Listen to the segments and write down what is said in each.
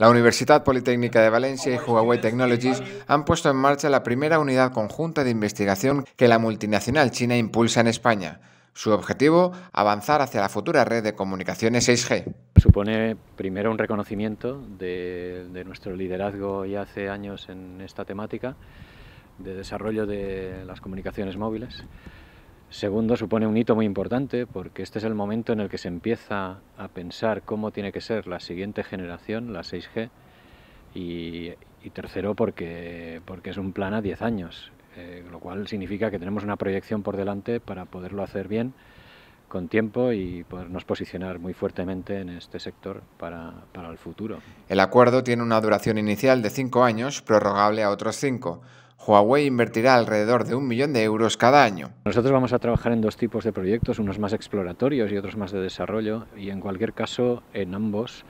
La Universidad Politécnica de Valencia y Huawei Technologies han puesto en marcha la primera unidad conjunta de investigación que la multinacional china impulsa en España. Su objetivo, avanzar hacia la futura red de comunicaciones 6G. Supone primero un reconocimiento de, de nuestro liderazgo ya hace años en esta temática de desarrollo de las comunicaciones móviles. Segundo, supone un hito muy importante porque este es el momento en el que se empieza a pensar cómo tiene que ser la siguiente generación, la 6G. Y, tercero, porque, porque es un plan a 10 años, eh, lo cual significa que tenemos una proyección por delante para poderlo hacer bien con tiempo y podernos posicionar muy fuertemente en este sector para, para el futuro. El acuerdo tiene una duración inicial de cinco años, prorrogable a otros cinco. Huawei invertirá alrededor de un millón de euros cada año. Nosotros vamos a trabajar en dos tipos de proyectos, unos más exploratorios y otros más de desarrollo, y en cualquier caso, en ambos,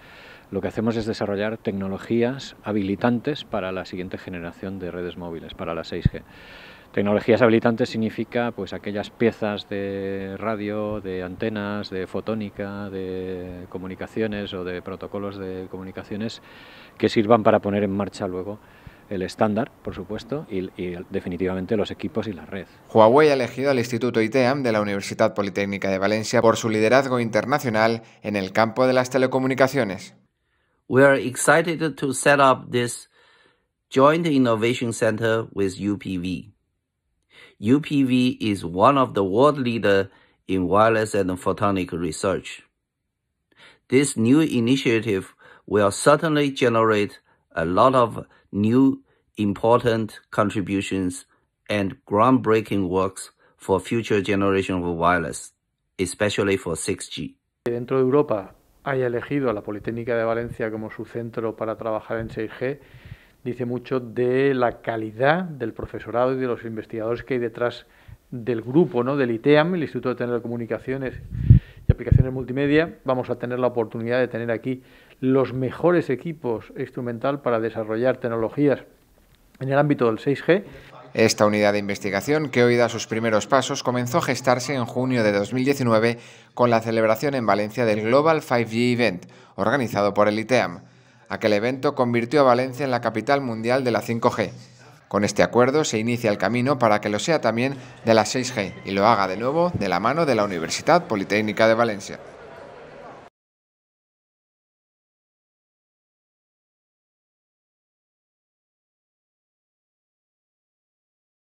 lo que hacemos es desarrollar tecnologías habilitantes para la siguiente generación de redes móviles, para la 6G. Tecnologías habilitantes significa pues aquellas piezas de radio, de antenas, de fotónica, de comunicaciones o de protocolos de comunicaciones que sirvan para poner en marcha luego el estándar, por supuesto, y, definitivamente los equipos y la red. Huawei ha elegido al Instituto ITEAM de la Universidad Politécnica de Valencia por su liderazgo internacional en el campo de las telecomunicaciones. We are excited to set up this joint innovation center with UPV. UPV is one of the world leader in wireless and photonic research. This new initiative will certainly generate a lot of new important contributions and groundbreaking works for future generation of wireless, especially for 6G. Dentro de Europa haya elegido a la Politécnica de Valencia como su centro para trabajar en 6G dice mucho de la calidad del profesorado y de los investigadores que hay detrás del grupo, ¿no? del ITEAM, el Instituto de Telecomunicaciones y Aplicaciones Multimedia. Vamos a tener la oportunidad de tener aquí los mejores equipos instrumental para desarrollar tecnologías en el ámbito del 6G. Esta unidad de investigación, que hoy da sus primeros pasos, comenzó a gestarse en junio de 2019 con la celebración en Valencia del Global 5G Event, organizado por el ITEAM. Aquel evento convirtió a Valencia en la capital mundial de la 5G. Con este acuerdo se inicia el camino para que lo sea también de la 6G y lo haga de nuevo de la mano de la Universidad Politécnica de Valencia.